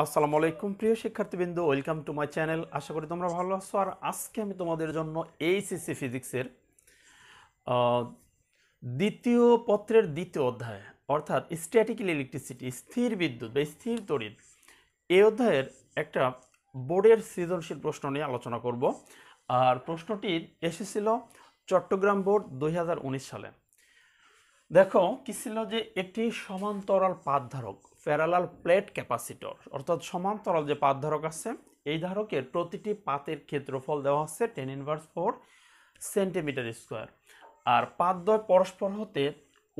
আসসালামু আলাইকুম প্রিয় শিক্ষার্থীবৃন্দ ওয়েলকাম টু মাই চ্যানেল আশা করি তোমরা ভালো আছো আর আজকে আমি তোমাদের জন্য এইচএসসি ফিজিক্সের দ্বিতীয় পত্রের দ্বিতীয় অধ্যায় অর্থাৎ স্ট্যাটিক্যাল ইলেকট্রিসিটি স্থির বিদ্যুৎ বা স্থির তড়িৎ এই অধ্যায়ের একটা বোর্ডের সৃজনশীল প্রশ্ন নিয়ে আলোচনা করব আর প্রশ্নটি এসেছিল চট্টগ্রাম বোর্ড দুই সালে দেখো কী ছিল যে একটি সমান্তরাল পাতধারক প্যারালাল প্লেট ক্যাপাসিটর অর্থাৎ সমান্তরাল যে পাত ধারক আছে এই ধারকের প্রতিটি পাতের ক্ষেত্রফল দেওয়া আছে ten inverse four centimetre square আর পাত দ্বয় পরস্পর হতে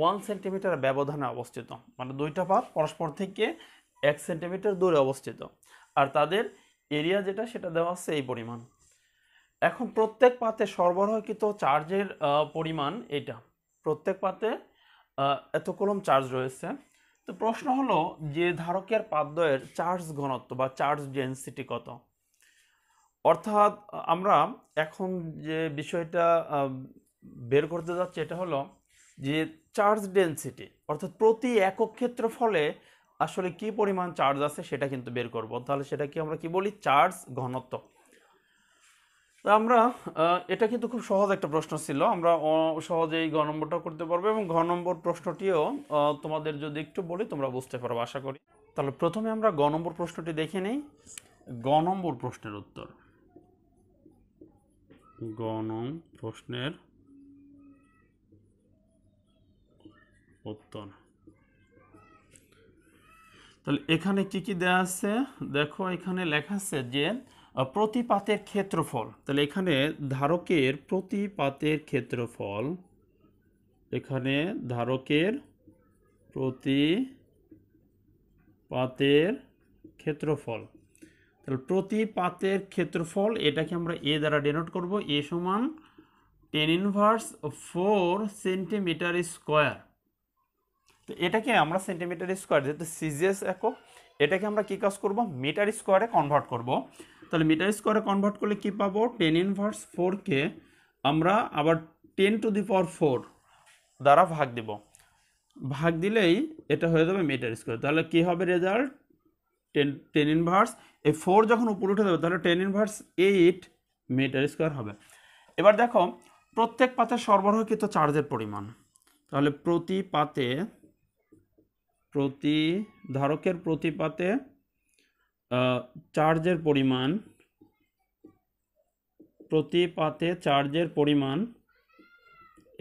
ওয়ান সেন্টিমিটার ব্যবধানে অবস্থিত মানে দুইটা পাত পরস্পর থেকে এক সেন্টিমিটার দূরে অবস্থিত আর তাদের এরিয়া যেটা সেটা দেওয়া আছে এই পরিমাণ এখন প্রত্যেক পাতে সরবরাহকৃত চার্জের পরিমাণ এটা প্রত্যেক পাতে এত কলম চার্জ রয়েছে তো প্রশ্ন হলো যে ধারকের পাদ্যয়ের চার্জ ঘনত্ব বা চার্জ ডেন্সিটি কত অর্থাৎ আমরা এখন যে বিষয়টা বের করতে যাচ্ছি এটা হলো যে চার্জ ডেন্সিটি অর্থাৎ প্রতি একক ফলে আসলে কি পরিমাণ চার্জ আছে সেটা কিন্তু বের করব তাহলে সেটাকে আমরা কি বলি চার্জ ঘনত্ব আমরা এটা কিন্তু খুব সহজ একটা প্রশ্ন ছিল আমরা সহজেই ঘ নম্বরটা করতে পারবো এবং ঘ নম্বর প্রশ্নটিও তোমাদের যদি একটু বলি তোমরা বুঝতে পারবো আশা করি তাহলে প্রথমে আমরা গ নম্বর প্রশ্নটি দেখে নিই গ নম্বর প্রশ্নের উত্তর গ প্রশ্নের উত্তর তাহলে এখানে কি কি দেয়া আছে দেখো এখানে লেখা আছে যে প্রতিপাতের ক্ষেত্রফল তাহলে এখানে ধারকের প্রতিপাতের ক্ষেত্রফল এখানে ধারকের প্রতিপাতের ক্ষেত্রফল তাহলে প্রতিপাতের ক্ষেত্রফল এটাকে আমরা এ দ্বারা ডেনোট করব এ সমান ten inverse four centimetre square তো এটাকে আমরা সেন্টিমিটার স্কোয়ার যেহেতু সিজিএস একক এটাকে আমরা কী কাজ করব মিটার স্কোয়ারে কনভার্ট করব তাহলে মিটার স্কোয়ারে কনভার্ট করলে কী পাবো টেন ইনভার্স ফোরকে আমরা আবার ten to the power four দ্বারা ভাগ দিব ভাগ দিলেই এটা হয়ে যাবে মিটার স্কোয়ার তাহলে কী হবে রেজাল্ট টেন টেন ইনভার্স এই ফোর যখন উপরে উঠে যাবে তাহলে ten inverse eight metre square হবে এবার দেখো প্রত্যেক পাতে সরবরাহকৃত চার্জের পরিমাণ তাহলে প্রতি পাতে প্রতি ধারকের প্রতিপাতে চার্জের পরিমাণ প্রতিপাতে চার্জের পরিমাণ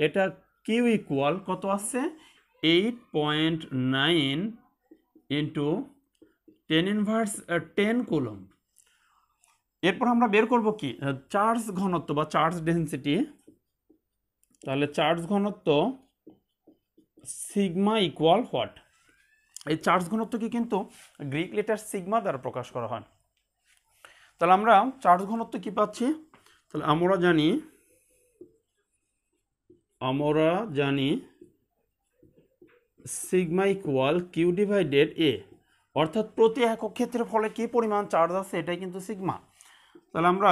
এটা কিউ ইকুয়াল কত আছে eight point nine into ten inverse ten coulomb এরপর আমরা বের করব কি চার্জ ঘনত্ব বা চার্জ ডেন্সিটি তাহলে চার্জ ঘনত্ব সিগমা ইকুয়াল হোয়াট এই চার্জ ঘনত্বকে কিন্তু গ্রিক লেটার সিগমা দ্বারা প্রকাশ করা হয় তাহলে আমরা চার্জ ঘনত্ব কি পাচ্ছি তাহলে আমরা জানি আমরা জানি sigma equal Q divided A অর্থাৎ প্রতি একক ক্ষেত্রে ফলে কি পরিমাণ চার্জ আছে এটাই কিন্তু সিগমা তাহলে আমরা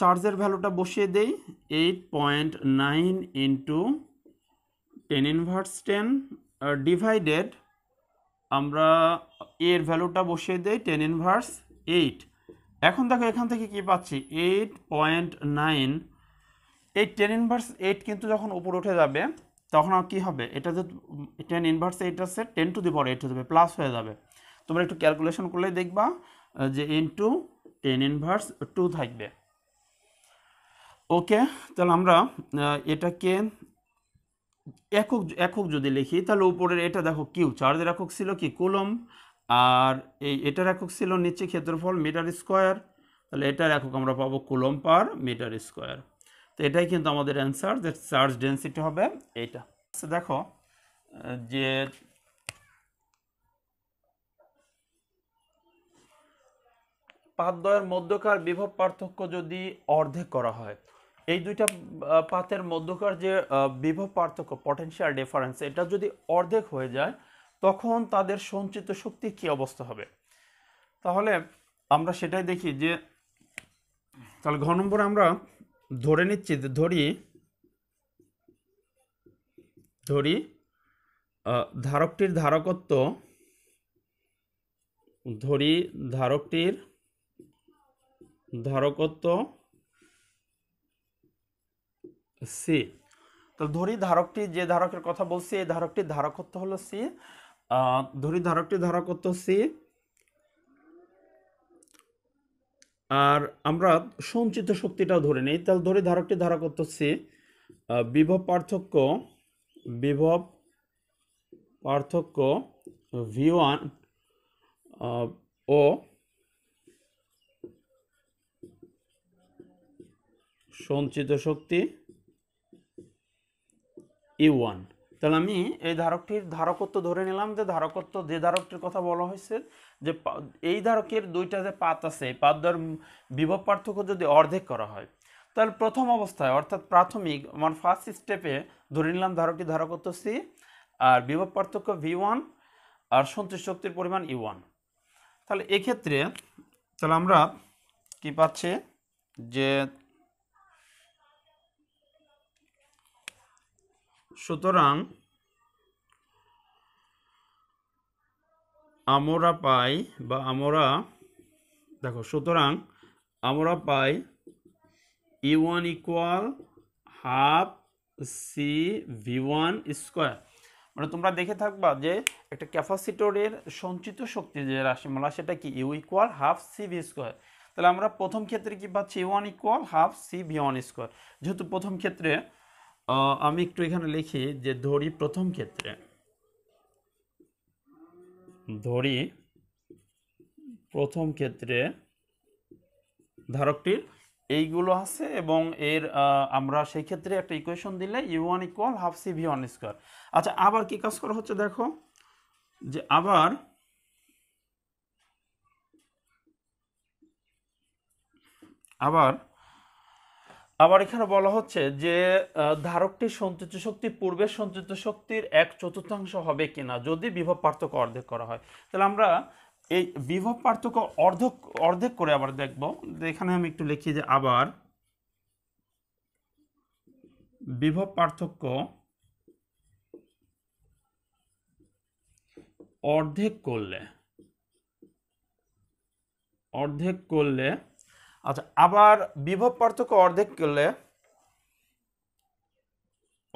চার্জের ভ্যালুটা বসিয়ে দেই eight point nine into ten inverse ten divided আমরা এর ভ্যালুটা বসিয়ে দেই টেন ইনভার্স এইট এখন দেখো এখান থেকে কি পাচ্ছি এইট পয়েন্ট নাইন এই টেন ইনভার্স এইট কিন্তু যখন উপর উঠে যাবে তখন আর কী হবে এটা যে টেন ইনভার্স এইট আছে ten to the power eight হয়ে যাবে প্লাস হয়ে যাবে তোমরা একটু ক্যালকুলেশন করলে দেখবা যে ইনটু টেন ইনভার্স টু থাকবে ওকে তাহলে আমরা এটাকে একক একক যদি লিখি তাহলে উপরের এটা দেখো কিউ চার্জের একক ছিল কি কুলম আর এই এটার একক ছিল নিচে ক্ষেত্রফল মিটার স্কোয়ার তাহলে এটার একক আমরা পাবো কুলম পার মিটার স্কোয়ার তো এটাই কিন্তু আমাদের অ্যান্সার যে চার্জ ডেন্সিটি হবে এইটা আচ্ছা, দেখো যে পাদ্দয়ের মধ্যকার বিভব পার্থক্য যদি অর্ধেক করা হয় এই দুইটা পাতের মধ্যকার যে বিভব পার্থক্য পটেনশিয়াল ডিফারেন্স এটা যদি অর্ধেক হয়ে যায় তখন তাদের সঞ্চিত শক্তি কি অবস্থা হবে তাহলে আমরা সেটাই দেখি যে তাহলে ঘ নম্বরে আমরা ধরে নিচ্ছি ধরি ধরি ধারকটির ধারকত্ব ধরি ধারকটির ধারকত্ব সি তো ধরি ধারকটি যে ধারকের কথা বলছি এই ধারকটির ধারকত্ব হলো সি ধরি ধারকটি ধারকত্ব সি আর আমরা সঞ্চিত শক্তিটাও ধরে নিই তাহলে ধরি ধারকটি ধারকত্ব সি বিভব পার্থক্য বিভব পার্থক্য ভি ওয়ান ও সঞ্চিত শক্তি ই ওয়ান তাহলে আমি এই ধারকটির ধারকত্ব ধরে নিলাম যে ধারকত্ব যে ধারকটির কথা বলা হয়েছে যে এই ধারকের দুইটা যে পাত আছে এই পাত দ্বার বিভব পার্থক্য যদি অর্ধেক করা হয় তাহলে প্রথম অবস্থায় অর্থাৎ প্রাথমিক আমার ফার্স্ট স্টেপে ধরে নিলাম ধারকটি ধারকত্ব সি আর বিভব পার্থক্য ভি ওয়ান আর সন্তুষ্ট শক্তির পরিমাণ ই e ওয়ান তাহলে এক্ষেত্রে তাহলে আমরা কি পাচ্ছি যে সুতরাং আমরা পাই বা আমরা দেখো সুতরাং আমরা পাই E one equal half C V one square মানে তোমরা দেখে থাকবা যে একটা ক্যাপাসিটরের সঞ্চিত শক্তি যে রাশিমালা সেটা কি U equal half C V square তাহলে আমরা প্রথম ক্ষেত্রে কি পাচ্ছি one equal half C V one square যেহেতু প্রথম ক্ষেত্রে আমি একটু এখানে লিখি যে ধরি প্রথম ক্ষেত্রে ধরি প্রথম ক্ষেত্রে ধারকটির এইগুলো আছে এবং এর আমরা সেই ক্ষেত্রে একটা ইকুয়েশন দিলে U one equal half C V one square আচ্ছা আবার কি কাজ করা হচ্ছে দেখো যে আবার আবার আবার এখানে বলা হচ্ছে যে ধারকটির সঞ্চিত শক্তি পূর্বের সঞ্চিত শক্তির এক চতুর্থাংশ হবে কিনা যদি বিভব পার্থক্য অর্ধেক করা হয় তাহলে আমরা এই বিভব পার্থক্য অর্ধক অর্ধেক করে আবার দেখব এখানে আমি একটু লিখি যে আবার বিভব পার্থক্য অর্ধেক করলে অর্ধেক করলে আচ্ছা আবার বিভব পার্থক্য অর্ধেক করলে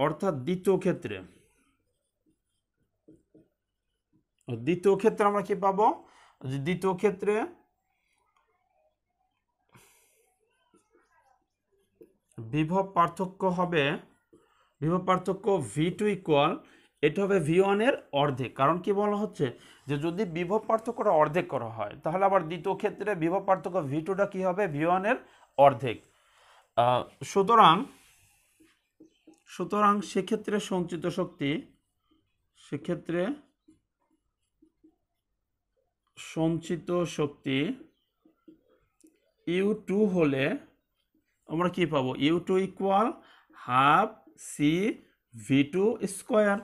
অর্থাৎ দ্বিতীয় ক্ষেত্রে দ্বিতীয় ক্ষেত্রে আমরা কি পাবো দ্বিতীয় ক্ষেত্রে বিভব পার্থক্য হবে বিভব পার্থক্য ভি টু ইকুয়াল এটা হবে ভি ওয়ানের অর্ধেক কারণ কি বলা হচ্ছে যে যদি বিভব পার্থক্যটা অর্ধেক করা হয় তাহলে আবার দ্বিতীয় ক্ষেত্রে বিভব পার্থক্য ভি টুটা কী হবে ভি ওয়ানের অর্ধেক সুতরাং সুতরাং সেক্ষেত্রে সঞ্চিত শক্তি সেক্ষেত্রে সঞ্চিত শক্তি ইউ টু হলে আমরা কি পাবো U two equal half C V two square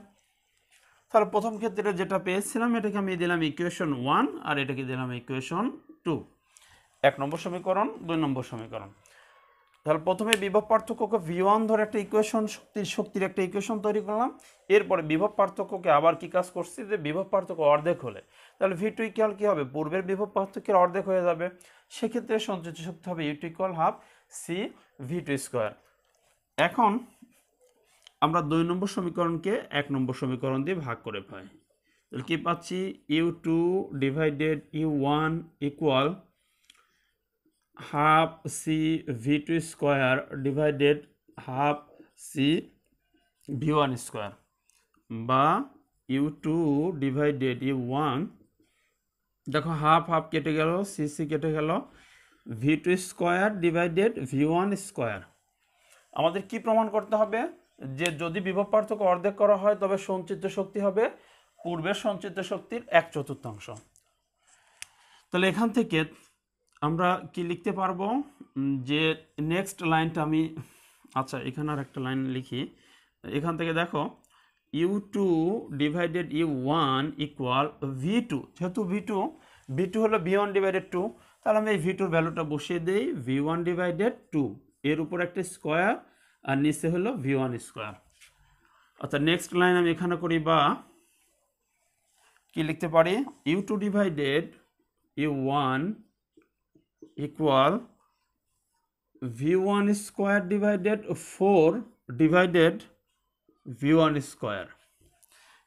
তার প্রথম ক্ষেত্রে যেটা পেয়েছিলাম এটাকে আমি দিলাম ইকুয়েশন ওয়ান আর এটাকে দিলাম ইকুয়েশন টু এক নম্বর সমীকরণ দুই নম্বর সমীকরণ তাহলে প্রথমে বিভব পার্থক্যকে ভি ওয়ান ধরে একটা ইকুয়েশন শক্তির শক্তির একটা ইকুয়েশন তৈরি করলাম এরপরে বিভব পার্থক্যকে আবার কি কাজ করছি যে বিভব পার্থক্য অর্ধেক হলে তাহলে ভি টু ইকুয়াল কী হবে পূর্বের বিভব পার্থক্যের অর্ধেক হয়ে যাবে সেক্ষেত্রে সঞ্চিত শক্তি হবে U equal half C V two square এখন আমরা দুই নম্বর সমীকরণকে এক নম্বর সমীকরণ দিয়ে ভাগ করে পাই তাহলে কী পাচ্ছি U two divided U one equal half C V two square divided half C V one square বা U two divided U one দেখো হাফ হাফ কেটে গেল সি সি কেটে গেল V two square divided V one square আমাদের কি প্রমাণ করতে হবে যে যদি বিভব পার্থক্য অর্ধেক করা হয় তবে সঞ্চিত শক্তি হবে পূর্বের সঞ্চিত শক্তির এক চতুর্থাংশ তাহলে এখান থেকে আমরা কি লিখতে পারবো যে নেক্সট লাইনটা আমি আচ্ছা এখানে আর একটা লাইন লিখি এখান থেকে দেখো U two divided U one equal V two যেহেতু ভি টু ভি টু হলো ভি ওয়ান ডিভাইডেড টু তাহলে আমি এই ভি টুর ভ্যালুটা বসিয়ে দিই ভি ওয়ান ডিভাইডেড টু এর উপর একটা স্কোয়ার আর নিচে হলো ভি ওয়ান স্কোয়ার অর্থাৎ নেক্সট লাইন আমি এখানে করি বা কি লিখতে পারি U two divided U one equal V one square divided four divided V one square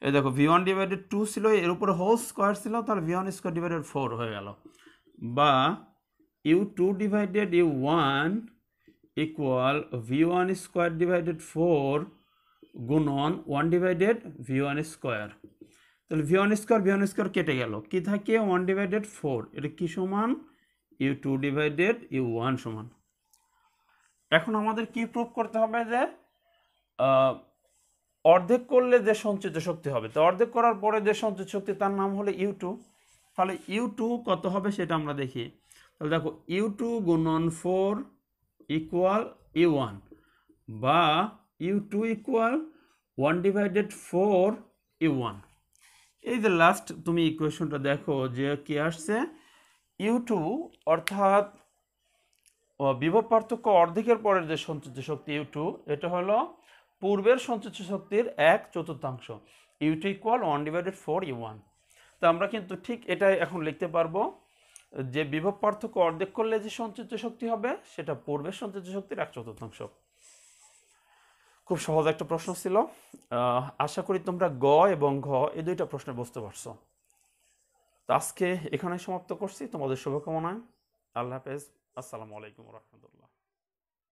এই দেখো ভি ওয়ান ডিভাইডেড টু ছিল এর উপরে হোল স্কোয়ার ছিল তার V one square divided four হয়ে গেল বা U two divided U one equal V one square divided four on one divided V one square তাহলে V one square V one square কেটে গেল কী থাকে ওয়ান ডিভাইডেড ফোর এটা কি সমান U two divided U one সমান এখন আমাদের কি প্রুফ করতে হবে যে অর্ধেক করলে যে সঞ্চিত শক্তি হবে তো অর্ধেক করার পরে যে সঞ্চিত শক্তি তার নাম হলো ইউ টু তাহলে ইউ টু কত হবে সেটা আমরা দেখি তাহলে দেখো ইউ টু গুণন ফোর ইকুয়াল ই ওয়ান বা U two equal one divided four E one এই যে লাস্ট তুমি ইকুয়েশনটা দেখো যে কি আসছে ইউ টু অর্থাৎ বিভব পার্থক্য অর্ধেকের পরের যে সঞ্চিত শক্তি ইউ টু এটা হলো পূর্বের সঞ্চিত শক্তির এক চতুর্থাংশ U two equal one divided four U one তো আমরা কিন্তু ঠিক এটাই এখন লিখতে পারবো যে বিভব পার্থক্য অর্ধেক করলে যে সঞ্চিত শক্তি হবে সেটা পূর্বের সঞ্চিত শক্তির এক চতুর্থাংশ খুব সহজ একটা প্রশ্ন ছিল আশা করি তোমরা গ এবং ঘ এই দুইটা প্রশ্নে বুঝতে পারছো তো আজকে এখানে সমাপ্ত করছি তোমাদের শুভকামনায় আল্লাহ হাফেজ আসসালামু আলাইকুম রহমতুল্লাহ